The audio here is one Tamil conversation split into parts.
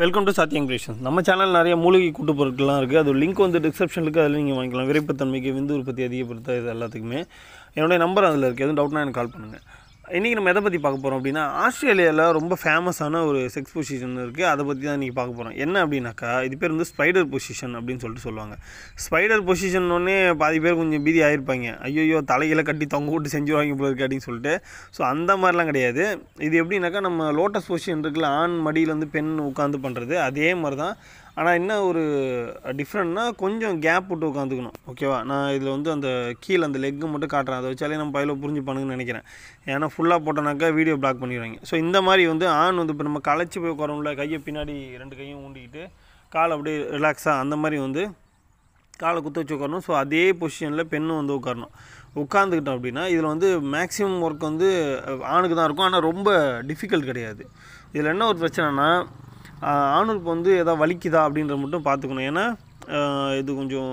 வெல்கம் டு சாத்தியம் கிரியேஷன் நம்ம சேனல் நிறைய மூலிகை கூட்டு பொருட்கள்லாம் இருக்குது அது லிங்க் வந்து டிஸ்கிரிப்ஷன் இருக்குது அதில் நீங்கள் வாங்கிக்கலாம் விரைப்பு தன்மைக்கு விந்து உற்பத்தி அதிகப்படுத்த இது எல்லாத்துக்குமே என்னுடைய நம்பர் அதில் இருக்குது எதுவும் டவுட்னா எனக்கு கால் பண்ணுங்கள் இன்றைக்கி நம்ம எதை பற்றி பார்க்க போகிறோம் அப்படின்னா ஆஸ்திரேலியாவில் ரொம்ப ஃபேமஸான ஒரு செக்ஸ் பொசிஷன் இருக்குது அதை பற்றி தான் இன்றைக்கி பார்க்க போகிறோம் என்ன அப்படின்னாக்கா இது பேர் வந்து ஸ்பைடர் பொசிஷன் அப்படின்னு சொல்லிட்டு சொல்லுவாங்க ஸ்பைடர் பொசிஷன்னொடனே பாதி பேர் கொஞ்சம் பீதி ஆகிருப்பாங்க ஐயோ தலையில் கட்டி தொங்க விட்டு செஞ்சுருவாங்க போல இருக்கு அப்படின்னு சொல்லிட்டு ஸோ அந்த மாதிரிலாம் கிடையாது இது எப்படின்னாக்கா நம்ம லோட்டஸ் பொசிஷன் இருக்குல்ல ஆண் மடியில் வந்து பெண் உட்காந்து பண்ணுறது அதே மாதிரி தான் ஆனால் என்ன ஒரு டிஃப்ரெண்ட்னா கொஞ்சம் கேப் விட்டு உட்காந்துக்கணும் ஓகேவா நான் இதில் வந்து அந்த கீழே அந்த லெக்கு மட்டும் காட்டுறேன் அதை வச்சாலே நம்ம பயில புரிஞ்சுப்பானுங்கன்னு நினைக்கிறேன் ஏன்னா ஃபுல்லாக போட்டோனாக்கா வீடியோ பிளாக் பண்ணிடுவாங்க ஸோ இந்த மாதிரி வந்து ஆண் வந்து இப்போ நம்ம களைச்சி போய் உட்காரோம்ல கையை பின்னாடி ரெண்டு கையும் ஊண்டிக்கிட்டு கால் அப்படியே ரிலாக்ஸாக அந்த மாதிரி வந்து காலை குத்து வச்சு உட்காரணும் ஸோ அதே பொசிஷனில் பெண்ணும் வந்து உட்காரணும் உட்காந்துக்கிட்டோம் அப்படின்னா இதில் வந்து மேக்ஸிமம் ஒர்க் வந்து ஆணுக்கு தான் இருக்கும் ஆனால் ரொம்ப டிஃபிகல்ட் கிடையாது இதில் என்ன ஒரு பிரச்சனைனா ஆணுக்கு வந்து எதாவது வலிக்குதா அப்படின்றத மட்டும் பார்த்துக்கணும் ஏன்னா இது கொஞ்சம்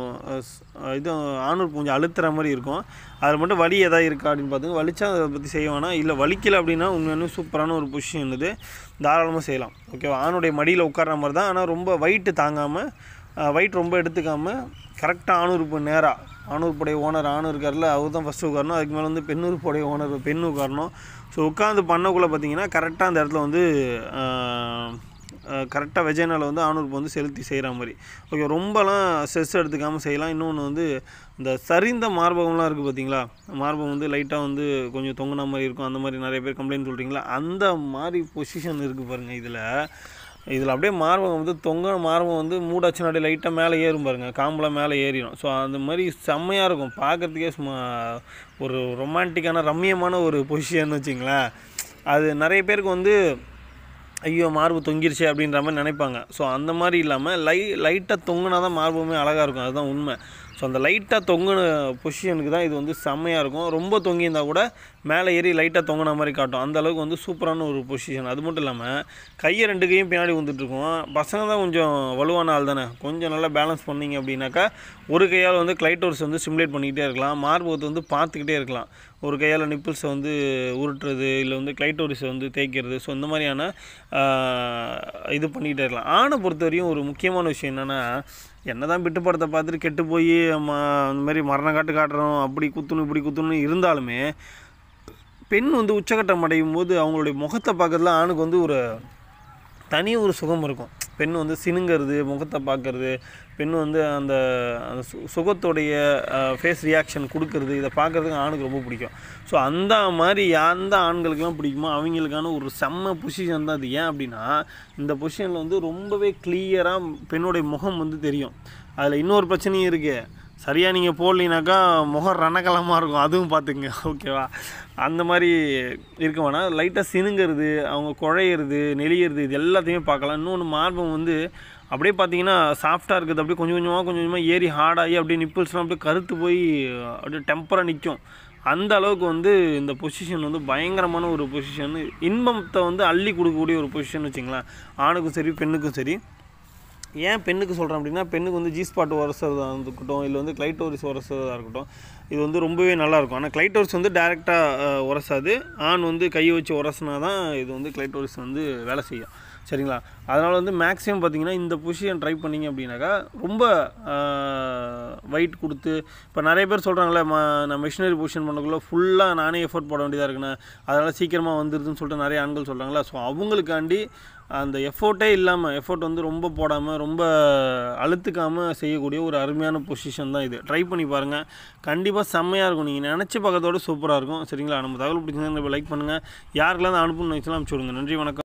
இது ஆணுறுப்பு கொஞ்சம் அழுத்துற மாதிரி இருக்கும் அதில் மட்டும் வலி எதாவது இருக்கா அப்படின்னு பார்த்துங்க வலிச்சா அதை பற்றி செய்வானா இல்லை வலிக்கலை அப்படின்னா உண்மையான சூப்பரான ஒரு பொசிஷன் என்னது தாராளமாக செய்யலாம் ஓகேவா ஆணுடைய மடியில் உட்கார்ற மாதிரி தான் ஆனால் ரொம்ப வயிட்டு தாங்காமல் வயிட் ரொம்ப எடுத்துக்காமல் கரெக்டாக ஆணுறுப்பு நேராக ஆணுறுப்புடைய ஓனர் ஆணு இருக்கார்ல அவர் தான் ஃபஸ்ட்டு உட்காரணும் அதுக்கு மேலே வந்து பெண்ணுறுப்புடைய ஓனர் பெண் உட்காரணும் ஸோ உட்காந்து பண்ணக்குள்ளே பார்த்தீங்கன்னா கரெக்டாக அந்த இடத்துல வந்து கரெக்டாக வெஜைனாவில் வந்து ஆணுறுப்பு வந்து செலுத்தி செய்கிற மாதிரி ஓகே ரொம்பலாம் ஸ்ட்ரெஸ் எடுத்துக்காமல் செய்யலாம் இன்னொன்று வந்து இந்த சரிந்த மார்பகம்லாம் இருக்குது பார்த்தீங்களா மார்பகம் வந்து லைட்டாக வந்து கொஞ்சம் தொங்கின மாதிரி இருக்கும் அந்த மாதிரி நிறைய பேர் கம்ப்ளைண்ட் சொல்கிறீங்களா அந்த மாதிரி பொசிஷன் இருக்குது பாருங்கள் இதில் இதில் அப்படியே மார்பகம் வந்து தொங்க மார்பகம் வந்து மூடாச்சு நாடி லைட்டாக மேலே ஏறும் பாருங்கள் காம்பெலாம் மேலே ஏறிடும் ஸோ அந்த மாதிரி செம்மையாக இருக்கும் பார்க்குறதுக்கே சும்மா ஒரு ரொமான்டிக்கான ரம்மியமான ஒரு பொசிஷன் வச்சிங்களேன் அது நிறைய பேருக்கு வந்து ஐயோ மார்பு தொங்கிருச்சு அப்படின்ற மாதிரி நினைப்பாங்க ஸோ அந்த மாதிரி இல்லாமல் லை லைட்டாக தொங்குனா தான் மார்புமே அழகாக இருக்கும் அதுதான் உண்மை ஸோ அந்த லைட்டாக தொங்கின பொசிஷனுக்கு தான் இது வந்து செம்மையாக இருக்கும் ரொம்ப தொங்கியிருந்தால் கூட மேலே ஏறி லைட்டாக தொங்கின மாதிரி காட்டும் அந்த அளவுக்கு வந்து சூப்பரான ஒரு பொசிஷன் அது மட்டும் இல்லாமல் கையை ரெண்டு கையும் பின்னாடி வந்துட்டுருக்கோம் பசங்க தான் கொஞ்சம் வலுவான ஆள் தானே கொஞ்சம் நல்லா பேலன்ஸ் பண்ணிங்க அப்படின்னாக்கா ஒரு கையால் வந்து கிளைட்டோர்ஸ் வந்து சிமுலேட் பண்ணிக்கிட்டே இருக்கலாம் மார்பகத்தை வந்து பார்த்துக்கிட்டே இருக்கலாம் ஒரு கையால் நிப்பிள்ஸை வந்து உருட்டுறது இல்லை வந்து கிளைட்டோரிஸை வந்து தேய்க்கிறது ஸோ இந்த மாதிரியான இது பண்ணிக்கிட்டே இருக்கலாம் ஆணை பொறுத்தவரையும் ஒரு முக்கியமான விஷயம் என்னென்னா என்னதான் தான் பார்த்துட்டு கெட்டு போய் ம மாதிரி மரண காட்டு காட்டுறோம் அப்படி குத்துணும் இப்படி குத்துணும் இருந்தாலுமே பெண் வந்து உச்சக்கட்டம் அடையும் போது அவங்களுடைய முகத்தை பார்க்கறதுல ஆணுக்கு வந்து ஒரு தனி ஒரு சுகம் இருக்கும் பெண் வந்து சினுங்கிறது முகத்தை பார்க்குறது பெண் வந்து அந்த அந்த சு சுகத்துடைய ஃபேஸ் ரியாக்ஷன் கொடுக்கறது இதை பார்க்குறதுக்கு ஆணுக்கு ரொம்ப பிடிக்கும் ஸோ அந்த மாதிரி எந்த ஆண்களுக்கெல்லாம் பிடிக்குமோ அவங்களுக்கான ஒரு செம்ம பொசிஷன் தான் அது ஏன் அப்படின்னா இந்த பொசிஷனில் வந்து ரொம்பவே கிளியராக பெண்ணுடைய முகம் வந்து தெரியும் அதில் இன்னொரு பிரச்சனையும் இருக்குது சரியாக நீங்கள் போடலினாக்கா முகம் ரணக்கலமாக இருக்கும் அதுவும் பார்த்துங்க ஓகேவா அந்த மாதிரி இருக்க வேணாம் லைட்டாக சினுங்கிறது அவங்க குழையிறது நெளியிறது இது எல்லாத்தையுமே பார்க்கலாம் இன்னொன்று மார்பம் வந்து அப்படியே பார்த்தீங்கன்னா சாஃப்டாக இருக்குது அப்படியே கொஞ்சம் கொஞ்சமாக கொஞ்சம் கொஞ்சமாக ஏறி ஹார்டாகி அப்படியே நிப்பிள்ஸ்லாம் அப்படியே கருத்து போய் அப்படியே டெம்பராக நிற்கும் அந்த அளவுக்கு வந்து இந்த பொசிஷன் வந்து பயங்கரமான ஒரு பொசிஷன் இன்பத்தை வந்து அள்ளி கொடுக்கக்கூடிய ஒரு பொசிஷன் வச்சுங்களேன் ஆணுக்கும் சரி பெண்ணுக்கும் சரி ஏன் பெண்ணுக்கு சொல்கிறேன் அப்படின்னா பெண்ணுக்கு வந்து ஜி ஸ்பாட் உரசுறதாக இருக்கட்டும் இல்லை வந்து கிளைட்டோரிஸ் உரசதாக இருக்கட்டும் இது வந்து ரொம்பவே நல்லாயிருக்கும் ஆனால் கிளைட்டோரிஸ் வந்து டேரெக்டாக உரசாது ஆண் வந்து கையை வச்சு உரசுனா தான் இது வந்து கிளைட்டோரிஸ் வந்து வேலை செய்யும் சரிங்களா அதனால் வந்து மேக்ஸிமம் பார்த்தீங்கன்னா இந்த பொசிஷன் ட்ரை பண்ணிங்க அப்படின்னாக்கா ரொம்ப வெயிட் கொடுத்து இப்போ நிறைய பேர் சொல்கிறாங்களே ம நான் மிஷினரி பொசிஷன் பண்ணக்குள்ளே ஃபுல்லாக நானே எஃபர்ட் போட வேண்டியதாக இருக்குண்ணே அதனால் சீக்கிரமாக வந்துடுதுன்னு சொல்லிட்டு நிறைய ஆண்கள் சொல்கிறாங்களா ஸோ அவங்களுக்காண்டி அந்த எஃபோர்ட்டே இல்லாமல் எஃபோர்ட் வந்து ரொம்ப போடாமல் ரொம்ப அழுத்துக்காமல் செய்யக்கூடிய ஒரு அருமையான பொசிஷன் தான் இது ட்ரை பண்ணி பாருங்கள் கண்டிப்பாக செம்மையாக இருக்கும் நீங்கள் நினச்சி பார்க்கறதோட சூப்பராக இருக்கும் சரிங்களா நம்ம தகவல் பிடிச்சிருந்தா லைக் பண்ணுங்கள் யாருக்கெல்லாம் அனுப்புன்னு வச்சுலாம் அனுப்பிச்சி விடுங்க நன்றி வணக்கம்